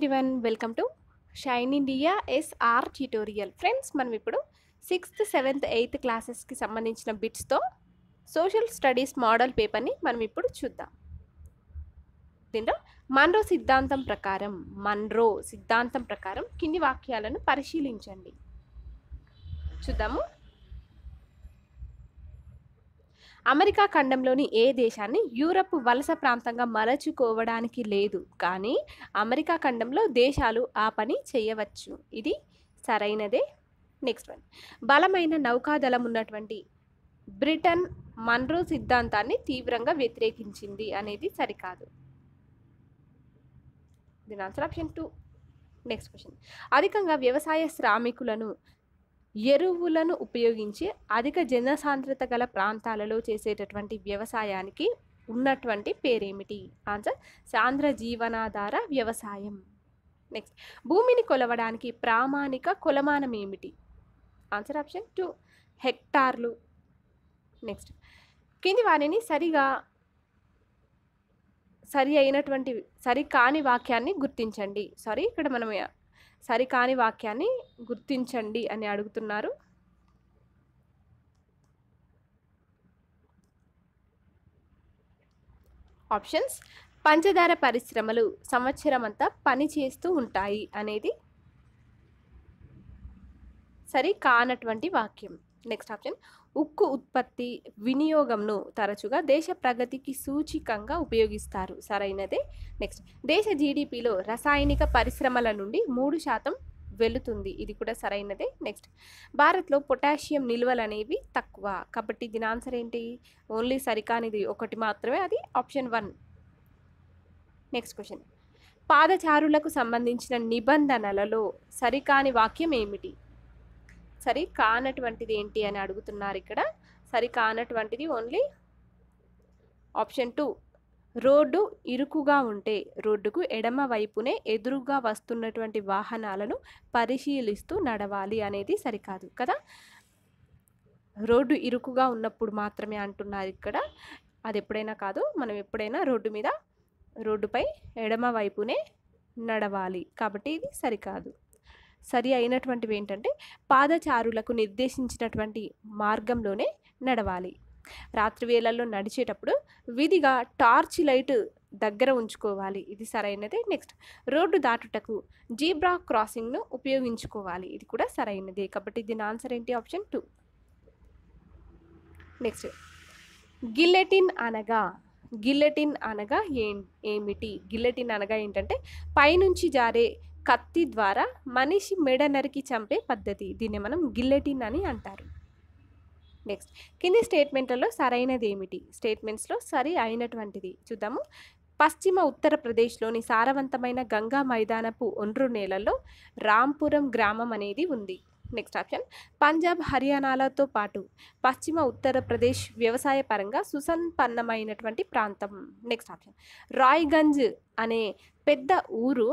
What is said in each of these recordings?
everyone welcome to Shine India SR tutorial friends మనం ఇప్పుడు sixth seventh eighth క్లాసెస్కి సంబంధించిన బిట్స్తో సోషల్ స్టడీస్ మోడల్ పేపర్ని మనం ఇప్పుడు చూద్దాం దీంట్లో మన్రో సిద్ధాంతం ప్రకారం మన్రో సిద్ధాంతం ప్రకారం కింది వాక్యాలను పరిశీలించండి చూద్దాము అమెరికా ఖండంలోని ఏ దేశాన్ని యూరప్ వలస ప్రాంతంగా మరచుకోవడానికి లేదు కానీ అమెరికా ఖండంలో దేశాలు ఆ పని చేయవచ్చు ఇది సరైనదే నెక్స్ట్ వన్ బలమైన నౌకాదళం ఉన్నటువంటి బ్రిటన్ మన్రో సిద్ధాంతాన్ని తీవ్రంగా వ్యతిరేకించింది అనేది సరికాదు దీని answer option two next question అధికంగా వ్యవసాయ శ్రామికులను ఎరువులను ఉపయోగించి అధిక జనసాంద్రత గల ప్రాంతాలలో చేసేటటువంటి వ్యవసాయానికి ఉన్నటువంటి పేరేమిటి ఆన్సర్ సాంద్ర జీవనాధార వ్యవసాయం నెక్స్ట్ భూమిని కొలవడానికి ప్రామాణిక కొలమానం ఏమిటి ఆన్సర్ ఆప్షన్ టూ హెక్టార్లు నెక్స్ట్ కింది వారిని సరిగా సరి అయినటువంటి సరి కాని వాక్యాన్ని గుర్తించండి సారీ ఇక్కడ మనం సరికాని వాక్యాన్ని గుర్తించండి అని అడుగుతున్నారు ఆప్షన్స్ పంచదార పరిశ్రమలు సంవత్సరం అంతా పనిచేస్తూ ఉంటాయి అనేది సరి కానటువంటి వాక్యం నెక్స్ట్ ఆప్షన్ ఉక్కు ఉత్పత్తి వినియోగంను తరచుగా దేశ ప్రగతికి సూచికంగా ఉపయోగిస్తారు సరైనదే నెక్స్ట్ దేశ జీడిపిలో రసాయనిక పరిశ్రమల నుండి మూడు శాతం వెళుతుంది ఇది కూడా సరైనదే నెక్స్ట్ భారత్లో పొటాషియం నిల్వలు అనేవి తక్కువ కాబట్టి దీని ఆన్సర్ ఏంటి ఓన్లీ సరికానిది ఒకటి మాత్రమే అది ఆప్షన్ వన్ నెక్స్ట్ క్వశ్చన్ పాదచారులకు సంబంధించిన నిబంధనలలో సరికాని వాక్యం ఏమిటి సరి కానటువంటిది ఏంటి అని అడుగుతున్నారు ఇక్కడ సరి కానటువంటిది ఓన్లీ ఆప్షన్ టూ రోడ్డు ఇరుకుగా ఉంటే రోడ్డుకు ఎడమ వైపునే ఎదురుగా వస్తున్నటువంటి వాహనాలను పరిశీలిస్తూ నడవాలి అనేది సరికాదు కదా రోడ్డు ఇరుకుగా ఉన్నప్పుడు మాత్రమే అంటున్నారు ఇక్కడ అది ఎప్పుడైనా కాదు మనం ఎప్పుడైనా రోడ్డు మీద రోడ్డుపై ఎడమ వైపునే నడవాలి కాబట్టి ఇది సరికాదు సరి అయినటువంటివి ఏంటంటే పాదచారులకు నిర్దేశించినటువంటి మార్గంలోనే నడవాలి రాత్రి వేళల్లో నడిచేటప్పుడు విధిగా టార్చ్ లైట్ దగ్గర ఉంచుకోవాలి ఇది సరైనదే నెక్స్ట్ రోడ్డు దాటుటకు జీబ్రా క్రాసింగ్ను ఉపయోగించుకోవాలి ఇది కూడా సరైనదే కాబట్టి దీని ఆన్సర్ ఏంటి ఆప్షన్ టూ నెక్స్ట్ గిల్లెటిన్ అనగా గిల్లెటిన్ అనగా ఏమిటి గిల్లెటిన్ అనగా ఏంటంటే పైనుంచి జారే కత్తి ద్వారా మనిషి మెడ నరికి చంపే పద్ధతి దీన్ని మనం గిల్లెటిన్ అని అంటారు నెక్స్ట్ కింది స్టేట్మెంట్లలో సరైనది ఏమిటి స్టేట్మెంట్స్లో సరి అయినటువంటిది చూద్దాము పశ్చిమ ఉత్తరప్రదేశ్లోని సారవంతమైన గంగా మైదానపు ఒండ్రు నేలలో రాంపురం గ్రామం అనేది ఉంది నెక్స్ట్ ఆప్షన్ పంజాబ్ హర్యానాలతో పాటు పశ్చిమ ఉత్తరప్రదేశ్ వ్యవసాయ పరంగా సుసంపన్నమైనటువంటి ప్రాంతం నెక్స్ట్ ఆప్షన్ రాయ్గంజ్ అనే పెద్ద ఊరు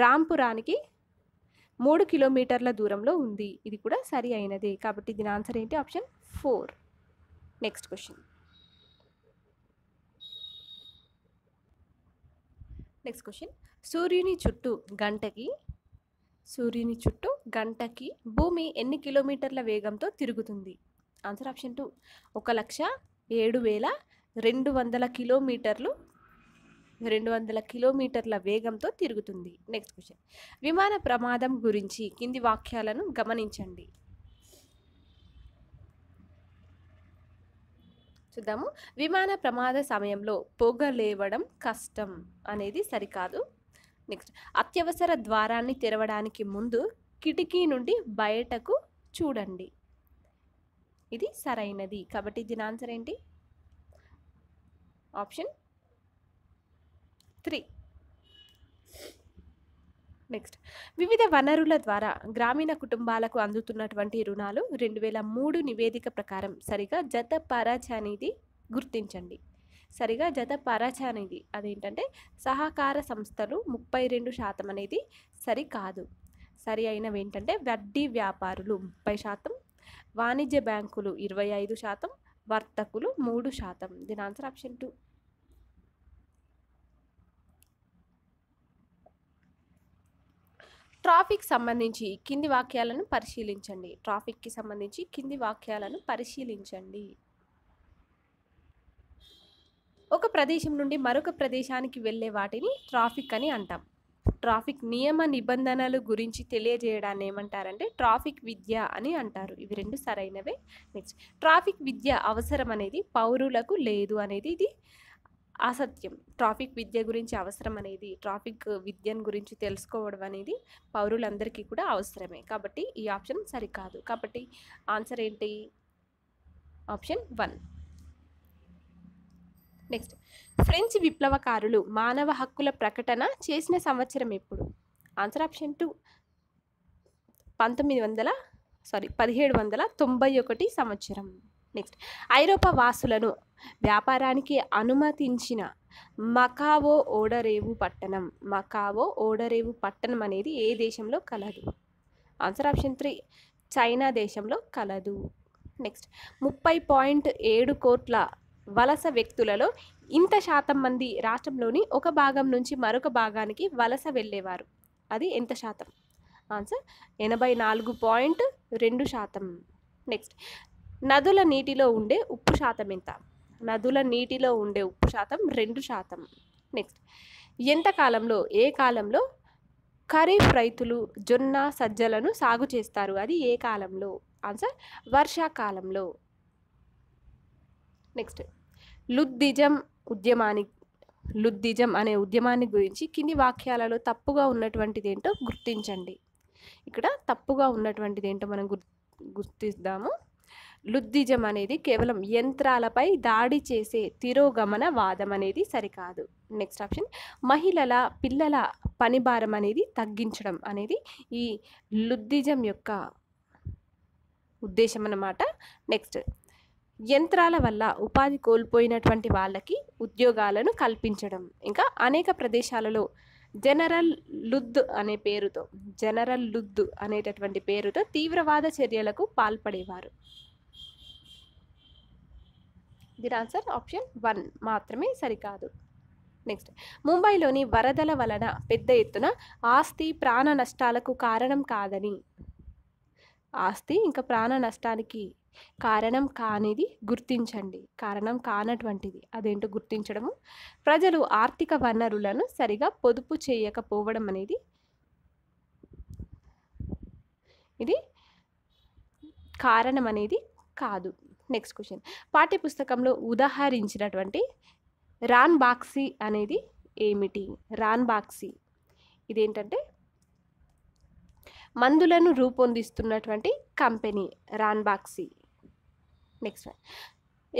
రాంపురానికి మూడు కిలోమీటర్ల దూరంలో ఉంది ఇది కూడా సరి అయినదే కాబట్టి దీని ఆన్సర్ ఏంటి option four next question next question సూర్యుని చుట్టూ గంటకి సూర్యుని చుట్టూ గంటకి భూమి ఎన్ని కిలోమీటర్ల వేగంతో తిరుగుతుంది ఆన్సర్ ఆప్షన్ టూ ఒక లక్ష ఏడు వేల రెండు వందల కిలోమీటర్లు రెండు వందల కిలోమీటర్ల వేగంతో తిరుగుతుంది నెక్స్ట్ క్వశ్చన్ విమాన ప్రమాదం గురించి కింది వాక్యాలను గమనించండి చూద్దాము విమాన ప్రమాద సమయంలో పొగ లేవడం కష్టం అనేది సరికాదు నెక్స్ట్ అత్యవసర ద్వారాన్ని తెరవడానికి ముందు కిటికీ నుండి బయటకు చూడండి ఇది సరైనది కాబట్టి దీని ఆన్సర్ ఏంటి ఆప్షన్ త్రీ నెక్స్ట్ వివిధ వనరుల ద్వారా గ్రామీణ కుటుంబాలకు అందుతున్నటువంటి రుణాలు రెండు వేల మూడు నివేదిక ప్రకారం సరిగా జత అనేది గుర్తించండి సరిగా జత పరాచ అనేది అదేంటంటే సహకార సంస్థలు ముప్పై రెండు శాతం అనేది సరికాదు సరి అయినవి ఏంటంటే వడ్డీ వ్యాపారులు ముప్పై శాతం వాణిజ్య బ్యాంకులు ఇరవై ఐదు శాతం వర్తకులు మూడు శాతం దీని ఆన్సర్ ఆప్షన్ టూ ట్రాఫిక్ సంబంధించి కింది వాక్యాలను పరిశీలించండి ట్రాఫిక్కి సంబంధించి కింది వాక్యాలను పరిశీలించండి ఒక ప్రదేశం నుండి మరొక ప్రదేశానికి వెళ్ళే వాటిని ట్రాఫిక్ అని అంటాం ట్రాఫిక్ నియమ నిబంధనలు గురించి తెలియజేయడాన్ని ఏమంటారంటే ట్రాఫిక్ విద్య అని అంటారు ఇవి రెండు సరైనవే నెక్స్ట్ ట్రాఫిక్ విద్య అవసరం అనేది పౌరులకు లేదు అనేది ఇది అసత్యం ట్రాఫిక్ విద్య గురించి అవసరం అనేది ట్రాఫిక్ విద్యను గురించి తెలుసుకోవడం అనేది పౌరులందరికీ కూడా అవసరమే కాబట్టి ఈ ఆప్షన్ సరికాదు కాబట్టి ఆన్సర్ ఏంటి ఆప్షన్ వన్ నెక్స్ట్ ఫ్రెంచ్ విప్లవకారులు మానవ హక్కుల ప్రకటన చేసిన సంవత్సరం ఎప్పుడు ఆన్సర్ ఆప్షన్ టూ పంతొమ్మిది వందల సారీ పదిహేడు వందల తొంభై ఒకటి సంవత్సరం నెక్స్ట్ ఐరోపా వాసులను వ్యాపారానికి అనుమతించిన మకావో ఓడరేవు పట్టణం మకావో ఓడరేవు పట్టణం అనేది ఏ దేశంలో కలదు ఆన్సర్ ఆప్షన్ త్రీ చైనా దేశంలో కలదు నెక్స్ట్ ముప్పై పాయింట్ ఏడు కోట్ల వలస వ్యక్తులలో ఇంత శాతం మంది రాష్ట్రంలోని ఒక భాగం నుంచి మరొక భాగానికి వలస వెళ్ళేవారు అది ఎంత శాతం ఆన్సర్ ఎనభై నాలుగు పాయింట్ రెండు శాతం నెక్స్ట్ నదుల నీటిలో ఉండే ఉప్పు శాతం ఎంత నదుల నీటిలో ఉండే ఉప్పు శాతం రెండు శాతం నెక్స్ట్ ఎంత కాలంలో ఏ కాలంలో ఖరీఫ్ రైతులు జొన్న సజ్జలను సాగు చేస్తారు అది ఏ కాలంలో ఆన్సర్ వర్షాకాలంలో నెక్స్ట్ లుద్దిజం ఉద్యమాని లుద్దిజం అనే ఉద్యమాన్ని గురించి కింది వాక్యాలలో తప్పుగా ఉన్నటువంటిది ఏంటో గుర్తించండి ఇక్కడ తప్పుగా ఉన్నటువంటిది ఏంటో మనం గుర్ గుర్తిద్దాము లుద్దిజం అనేది కేవలం యంత్రాలపై దాడి చేసే తిరోగమన వాదం అనేది సరికాదు నెక్స్ట్ ఆప్షన్ మహిళల పిల్లల పనిభారం అనేది తగ్గించడం అనేది ఈ లుద్దిజం యొక్క ఉద్దేశం అన్నమాట నెక్స్ట్ యంత్రాల వల్ల ఉపాధి కోల్పోయినటువంటి వాళ్ళకి ఉద్యోగాలను కల్పించడం ఇంకా అనేక ప్రదేశాలలో జనరల్ లుద్ అనే పేరుతో జనరల్ లుద్ అనేటటువంటి పేరుతో తీవ్రవాద చర్యలకు పాల్పడేవారు దీని ఆన్సర్ ఆప్షన్ వన్ మాత్రమే సరికాదు నెక్స్ట్ ముంబైలోని వరదల వలన పెద్ద ఎత్తున ఆస్తి ప్రాణ నష్టాలకు కారణం కాదని ఆస్తి ఇంకా ప్రాణ నష్టానికి కారణం కానిది గుర్తించండి కారణం కానటువంటిది అదేంటో గుర్తించడము ప్రజలు ఆర్థిక వనరులను సరిగా పొదుపు చేయకపోవడం అనేది ఇది కారణం అనేది కాదు నెక్స్ట్ క్వశ్చన్ పాఠ్యపుస్తకంలో ఉదాహరించినటువంటి రాన్ బాక్సీ అనేది ఏమిటి రాన్ బాక్సీ ఇదేంటంటే మందులను రూపొందిస్తున్నటువంటి company Ranbaxy next one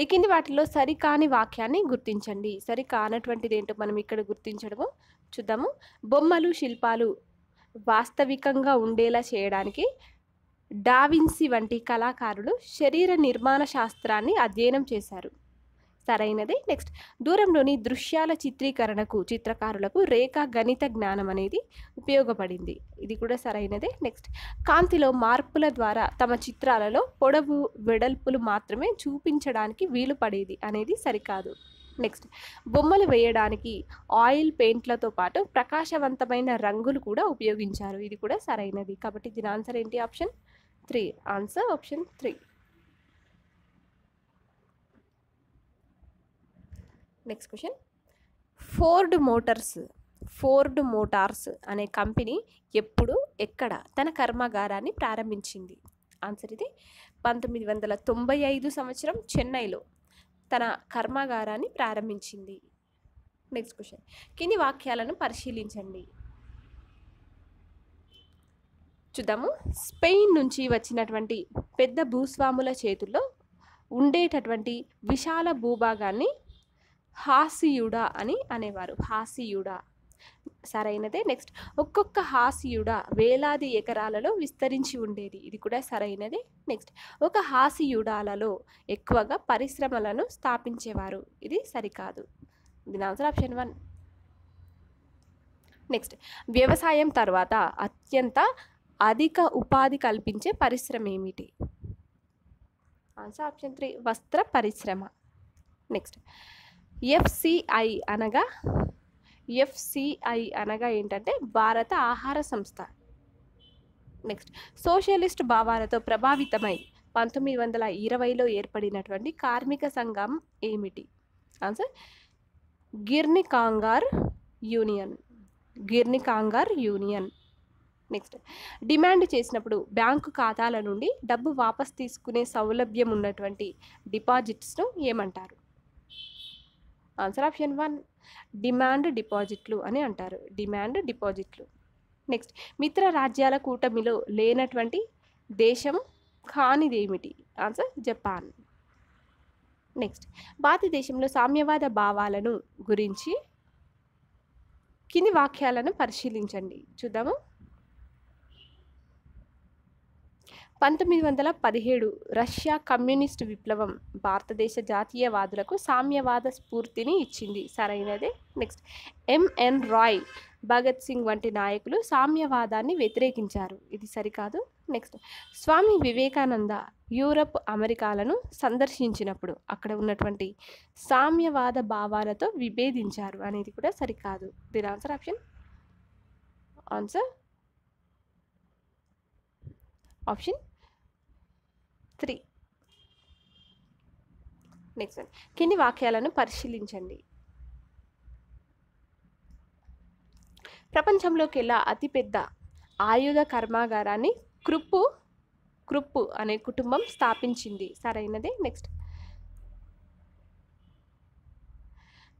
ఈ కింది వాటిలో సరికాని వాక్యాన్ని గుర్తించండి సరికానటువంటిది ఏంటో మనం ఇక్కడ గుర్తించడము చూద్దాము బొమ్మలు శిల్పాలు వాస్తవికంగా ఉండేలా చేయడానికి డావిన్సి వంటి కళాకారులు శరీర నిర్మాణ శాస్త్రాన్ని అధ్యయనం చేశారు సరైనదే నెక్స్ట్ దూరంలోని దృశ్యాల చిత్రీకరణకు చిత్రకారులకు రేఖా గణిత జ్ఞానం అనేది ఉపయోగపడింది ఇది కూడా సరైనదే నెక్స్ట్ కాంతిలో మార్పుల ద్వారా తమ చిత్రాలలో పొడవు వెడల్పులు మాత్రమే చూపించడానికి వీలు పడేది అనేది సరికాదు నెక్స్ట్ బొమ్మలు వేయడానికి ఆయిల్ పెయింట్లతో పాటు ప్రకాశవంతమైన రంగులు కూడా ఉపయోగించారు ఇది కూడా సరైనది కాబట్టి దీని ఆన్సర్ ఏంటి option three answer option three next question Ford Motors Ford Motors అనే కంపెనీ ఎప్పుడు ఎక్కడ తన కర్మాగారాన్ని ప్రారంభించింది ఆన్సర్ ఇది పంతొమ్మిది వందల తొంభై ఐదు సంవత్సరం చెన్నైలో తన కర్మాగారాన్ని ప్రారంభించింది నెక్స్ట్ క్వశ్చన్ కింది వాక్యాలను పరిశీలించండి చూద్దాము స్పెయిన్ నుంచి వచ్చినటువంటి పెద్ద భూస్వాముల చేతుల్లో ఉండేటటువంటి విశాల భూభాగాన్ని హాసియుడా అని అనేవారు హాసియుడా సరైనదే నెక్స్ట్ ఒక్కొక్క హాసియుడ వేలాది ఎకరాలలో విస్తరించి ఉండేది ఇది కూడా సరైనదే నెక్స్ట్ ఒక హాసియుడాలలో ఎక్కువగా పరిశ్రమలను స్థాపించేవారు ఇది సరికాదు దీని ఆన్సర్ ఆప్షన్ వన్ నెక్స్ట్ వ్యవసాయం తర్వాత అత్యంత అధిక ఉపాధి కల్పించే పరిశ్రమ ఏమిటి ఆన్సర్ ఆప్షన్ త్రీ వస్త్ర పరిశ్రమ నెక్స్ట్ ఎఫ్సిఐ అనగా ఎఫ్సిఐ అనగా ఏంటంటే భారత ఆహార సంస్థ నెక్స్ట్ సోషలిస్ట్ భావాలతో ప్రభావితమై పంతొమ్మిది వందల ఇరవైలో ఏర్పడినటువంటి కార్మిక సంఘం ఏమిటి answer Girni Kamgar union Girni Kamgar union next demand చేసినప్పుడు బ్యాంకు ఖాతాల నుండి డబ్బు వాపస్ తీసుకునే సౌలభ్యం ఉన్నటువంటి డిపాజిట్స్ను ఏమంటారు ఆన్సర్ ఆప్షన్ వన్ డిమాండ్ డిపాజిట్లు అని అంటారు డిమాండ్ డిపాజిట్లు నెక్స్ట్ మిత్ర రాజ్యాల కూటమిలో లేనటువంటి దేశం ఏమిటి ఆన్సర్ జపాన్ నెక్స్ట్ భారతదేశంలో సామ్యవాద భావాలను గురించి కింది వాక్యాలను పరిశీలించండి చూద్దాము పంతొమ్మిది వందల పదిహేడు రష్యా కమ్యూనిస్ట్ విప్లవం భారతదేశ జాతీయవాదులకు సామ్యవాద స్ఫూర్తిని ఇచ్చింది సరైనదే నెక్స్ట్ ఎంఎన్ రాయ్ భగత్ సింగ్ వంటి నాయకులు సామ్యవాదాన్ని వ్యతిరేకించారు ఇది సరికాదు నెక్స్ట్ స్వామి వివేకానంద యూరప్ అమెరికాలను సందర్శించినప్పుడు అక్కడ ఉన్నటువంటి సామ్యవాద భావాలతో విభేదించారు అనేది కూడా సరికాదు దీని answer option answer option three next one కింది వాక్యాలను పరిశీలించండి ప్రపంచంలోకెల్లా అతిపెద్ద ఆయుధ కర్మాగారాన్ని కృప్పు కృప్పు అనే కుటుంబం స్థాపించింది సరైనదే నెక్స్ట్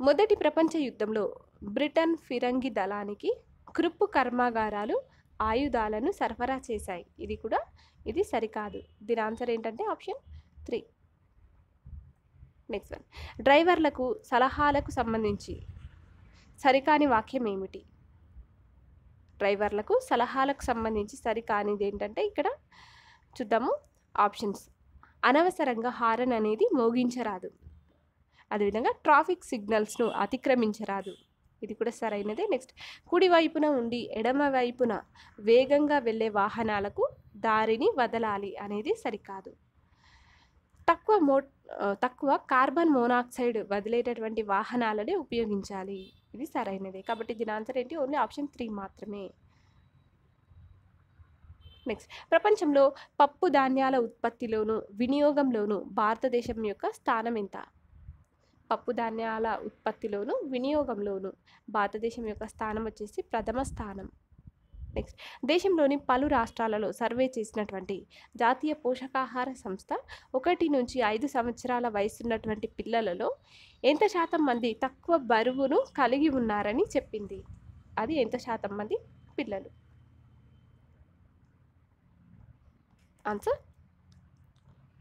మొదటి ప్రపంచ యుద్ధంలో బ్రిటన్ ఫిరంగి దళానికి కృప్పు కర్మాగారాలు ఆయుధాలను సరఫరా చేశాయి ఇది కూడా ఇది సరికాదు దీని ఆన్సర్ ఏంటంటే ఆప్షన్ త్రీ నెక్స్ట్ వన్ డ్రైవర్లకు సలహాలకు సంబంధించి సరికాని వాక్యం ఏమిటి డ్రైవర్లకు సలహాలకు సంబంధించి సరికానిది ఏంటంటే ఇక్కడ చూద్దాము ఆప్షన్స్ అనవసరంగా హారన్ అనేది మోగించరాదు అదేవిధంగా ట్రాఫిక్ సిగ్నల్స్ను అతిక్రమించరాదు ఇది కూడా సరైనదే నెక్స్ట్ కుడివైపున ఉండి ఎడమ వైపున వేగంగా వెళ్ళే వాహనాలకు దారిని వదలాలి అనేది సరికాదు తక్కువ మో తక్కువ కార్బన్ మోనాక్సైడ్ వదిలేటటువంటి వాహనాలనే ఉపయోగించాలి ఇది సరైనదే కాబట్టి దీని ఆన్సర్ ఏంటి ఓన్లీ ఆప్షన్ త్రీ మాత్రమే నెక్స్ట్ ప్రపంచంలో పప్పు ధాన్యాల ఉత్పత్తిలోను వినియోగంలోను భారతదేశం యొక్క స్థానం ఎంత పప్పు ధాన్యాల ఉత్పత్తిలోను వినియోగంలోను భారతదేశం యొక్క స్థానం వచ్చేసి ప్రథమ స్థానం నెక్స్ట్ దేశంలోని పలు రాష్ట్రాలలో సర్వే చేసినటువంటి జాతీయ పోషకాహార సంస్థ ఒకటి నుంచి ఐదు సంవత్సరాల వయసున్నటువంటి పిల్లలలో ఎంత శాతం మంది తక్కువ బరువును కలిగి ఉన్నారని చెప్పింది అది ఎంత శాతం మంది పిల్లలు ఆన్సర్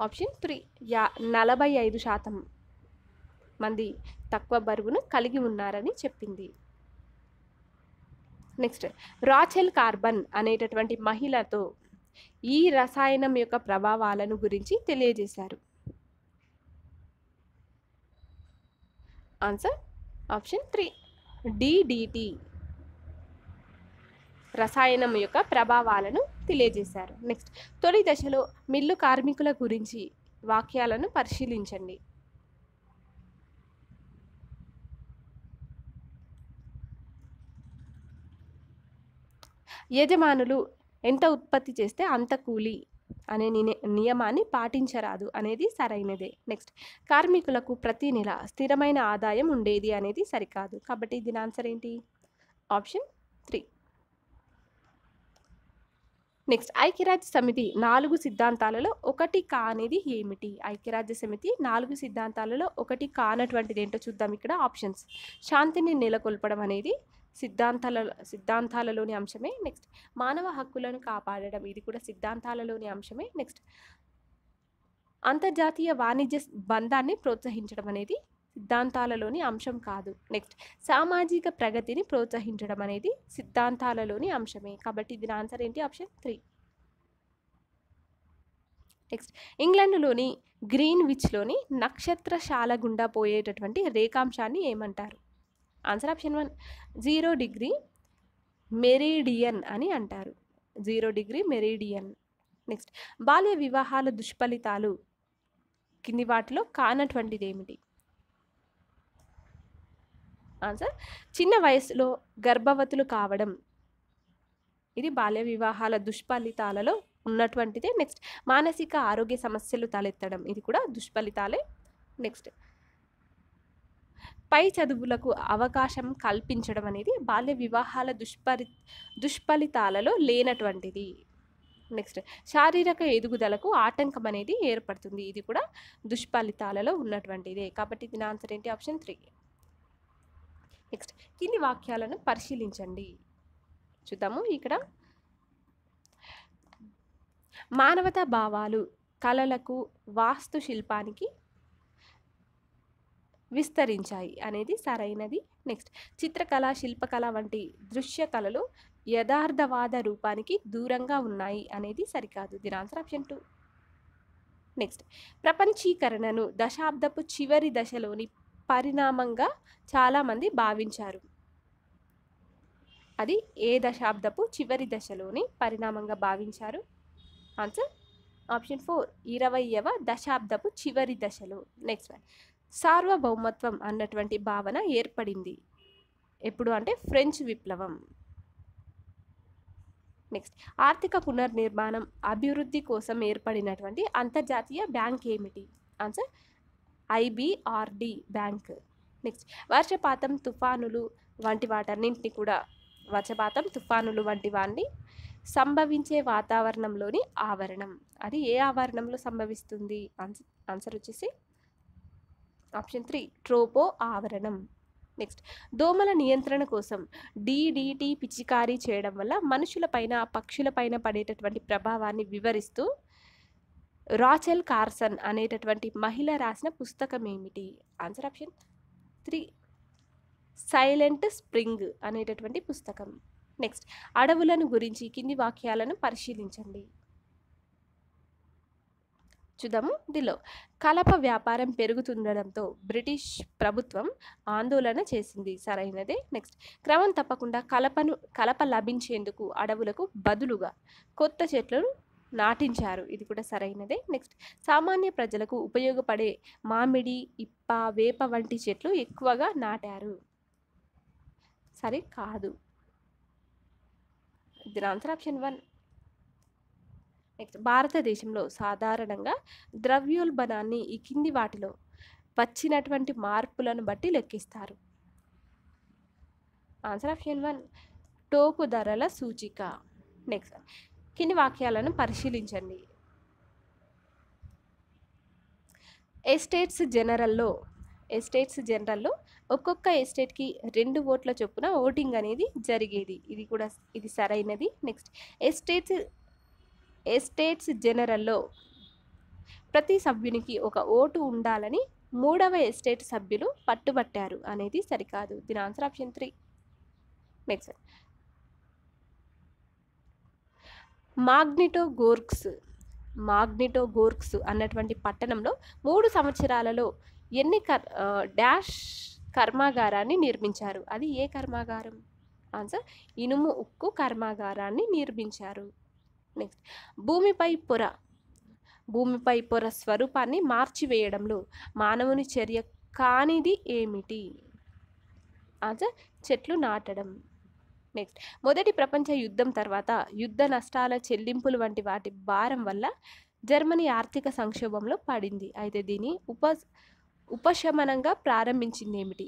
ఆప్షన్ త్రీ యా నలభై ఐదు శాతం మంది తక్కువ బరువును కలిగి ఉన్నారని చెప్పింది నెక్స్ట్ రాచెల్ కార్బన్ అనేటటువంటి మహిళతో ఈ రసాయనం యొక్క ప్రభావాలను గురించి తెలియజేశారు ఆన్సర్ ఆప్షన్ త్రీ డిడిటి రసాయనం యొక్క ప్రభావాలను తెలియజేశారు నెక్స్ట్ తొలి దశలో మిల్లు కార్మికుల గురించి వాక్యాలను పరిశీలించండి యజమానులు ఎంత ఉత్పత్తి చేస్తే అంత కూలి అనే నియమాన్ని పాటించరాదు అనేది సరైనదే నెక్స్ట్ కార్మికులకు ప్రతి నెల స్థిరమైన ఆదాయం ఉండేది అనేది సరికాదు కాబట్టి దీని ఆన్సర్ ఏంటి ఆప్షన్ త్రీ నెక్స్ట్ ఐక్యరాజ్య సమితి నాలుగు సిద్ధాంతాలలో ఒకటి కానిది ఏమిటి ఐక్యరాజ్య సమితి నాలుగు సిద్ధాంతాలలో ఒకటి కానటువంటిది ఏంటో చూద్దాం ఇక్కడ ఆప్షన్స్ శాంతిని నెలకొల్పడం అనేది సిద్ధాంతాల సిద్ధాంతాలలోని అంశమే నెక్స్ట్ మానవ హక్కులను కాపాడడం ఇది కూడా సిద్ధాంతాలలోని అంశమే నెక్స్ట్ అంతర్జాతీయ వాణిజ్య బంధాన్ని ప్రోత్సహించడం అనేది సిద్ధాంతాలలోని అంశం కాదు నెక్స్ట్ సామాజిక ప్రగతిని ప్రోత్సహించడం అనేది సిద్ధాంతాలలోని అంశమే కాబట్టి దీని ఆన్సర్ ఏంటి ఆప్షన్ త్రీ నెక్స్ట్ ఇంగ్లాండ్లోని విచ్లోని నక్షత్రశాల గుండా పోయేటటువంటి రేఖాంశాన్ని ఏమంటారు answer option one zero degree meridian అని అంటారు జీరో డిగ్రీ మెరీడియన్ నెక్స్ట్ బాల్య వివాహాల దుష్ఫలితాలు కింది వాటిలో కానటువంటిది ఏమిటి ఆన్సర్ చిన్న వయసులో గర్భవతులు కావడం ఇది బాల్య వివాహాల దుష్ఫలితాలలో ఉన్నటువంటిదే నెక్స్ట్ మానసిక ఆరోగ్య సమస్యలు తలెత్తడం ఇది కూడా దుష్ఫలితాలే నెక్స్ట్ పై చదువులకు అవకాశం కల్పించడం అనేది బాల్య వివాహాల దుష్పరి దుష్ఫలితాలలో లేనటువంటిది నెక్స్ట్ శారీరక ఎదుగుదలకు ఆటంకం అనేది ఏర్పడుతుంది ఇది కూడా దుష్ఫలితాలలో ఉన్నటువంటిదే కాబట్టి దీని ఆన్సర్ ఏంటి ఆప్షన్ త్రీ నెక్స్ట్ కింది వాక్యాలను పరిశీలించండి చూద్దాము ఇక్కడ మానవతా భావాలు కళలకు వాస్తుశిల్పానికి విస్తరించాయి అనేది సరైనది నెక్స్ట్ చిత్రకళ శిల్పకళ వంటి దృశ్య కళలు యథార్థవాద రూపానికి దూరంగా ఉన్నాయి అనేది సరికాదు దీని ఆన్సర్ ఆప్షన్ టూ నెక్స్ట్ ప్రపంచీకరణను దశాబ్దపు చివరి దశలోని పరిణామంగా చాలామంది భావించారు అది ఏ దశాబ్దపు చివరి దశలోని పరిణామంగా భావించారు ఆన్సర్ ఆప్షన్ ఫోర్ ఇరవయవ దశాబ్దపు చివరి దశలో నెక్స్ట్ వన్ సార్వభౌమత్వం అన్నటువంటి భావన ఏర్పడింది ఎప్పుడు అంటే ఫ్రెంచ్ విప్లవం నెక్స్ట్ ఆర్థిక పునర్నిర్మాణం అభివృద్ధి కోసం ఏర్పడినటువంటి అంతర్జాతీయ బ్యాంక్ ఏమిటి ఆన్సర్ ఐబిఆర్డి బ్యాంక్ నెక్స్ట్ వర్షపాతం తుఫానులు వంటి వాటన్నింటినీ కూడా వర్షపాతం తుఫానులు వంటి వాటిని సంభవించే వాతావరణంలోని ఆవరణం అది ఏ ఆవరణంలో సంభవిస్తుంది ఆన్సర్ ఆన్సర్ వచ్చేసి ఆప్షన్ త్రీ ట్రోపో ఆవరణం నెక్స్ట్ దోమల నియంత్రణ కోసం డీడీటీ పిచికారీ చేయడం వల్ల మనుషులపైన పక్షులపైన పడేటటువంటి ప్రభావాన్ని వివరిస్తూ రాచెల్ కార్సన్ అనేటటువంటి మహిళ రాసిన పుస్తకం ఏమిటి answer option three silent spring అనేటటువంటి పుస్తకం నెక్స్ట్ అడవులను గురించి కింది వాక్యాలను పరిశీలించండి చూద్దాము దీనిలో కలప వ్యాపారం పెరుగుతుండడంతో బ్రిటిష్ ప్రభుత్వం ఆందోళన చేసింది సరైనదే నెక్స్ట్ క్రమం తప్పకుండా కలపను కలప లభించేందుకు అడవులకు బదులుగా కొత్త చెట్లను నాటించారు ఇది కూడా సరైనదే నెక్స్ట్ సామాన్య ప్రజలకు ఉపయోగపడే మామిడి ఇప్ప వేప వంటి చెట్లు ఎక్కువగా నాటారు సరే కాదు ఇది ఆన్సర్ ఆప్షన్ వన్ నెక్స్ట్ భారతదేశంలో సాధారణంగా ద్రవ్యోల్బణాన్ని ఈ కింది వాటిలో వచ్చినటువంటి మార్పులను బట్టి లెక్కిస్తారు ఆన్సర్ ఆప్షన్ వన్ టోపు ధరల సూచిక నెక్స్ట్ కింది వాక్యాలను పరిశీలించండి ఎస్టేట్స్ జనరల్లో ఎస్టేట్స్ జనరల్లో ఒక్కొక్క ఎస్టేట్కి రెండు ఓట్ల చొప్పున ఓటింగ్ అనేది జరిగేది ఇది కూడా ఇది సరైనది నెక్స్ట్ ఎస్టేట్స్ ఎస్టేట్స్ జనరల్లో ప్రతి సభ్యునికి ఒక ఓటు ఉండాలని మూడవ ఎస్టేట్ సభ్యులు పట్టుబట్టారు అనేది సరికాదు దీని answer option three next Magnitogorsk Magnitogorsk అన్నటువంటి పట్టణంలో మూడు సంవత్సరాలలో ఎన్ని కర్ డాష్ కర్మాగారాన్ని నిర్మించారు అది ఏ కర్మాగారం ఆన్సర్ ఇనుము ఉక్కు కర్మాగారాన్ని నిర్మించారు నెక్స్ట్ భూమిపై పొర భూమిపై పొర స్వరూపాన్ని మార్చివేయడంలో మానవుని చర్య కానిది ఏమిటి ఆన్సర్ చెట్లు నాటడం నెక్స్ట్ మొదటి ప్రపంచ యుద్ధం తర్వాత యుద్ధ నష్టాల చెల్లింపులు వంటి వాటి భారం వల్ల జర్మనీ ఆర్థిక సంక్షోభంలో పడింది అయితే దీని ఉప ఉపశమనంగా ప్రారంభించింది ఏమిటి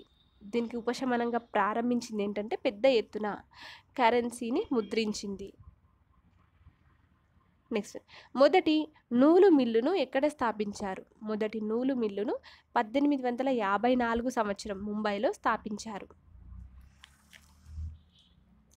దీనికి ఉపశమనంగా ప్రారంభించింది ఏంటంటే పెద్ద ఎత్తున కరెన్సీని ముద్రించింది నెక్స్ట్ మొదటి నూలు మిల్లును ఎక్కడ స్థాపించారు మొదటి నూలు మిల్లును పద్దెనిమిది వందల యాభై నాలుగు సంవత్సరం ముంబైలో స్థాపించారు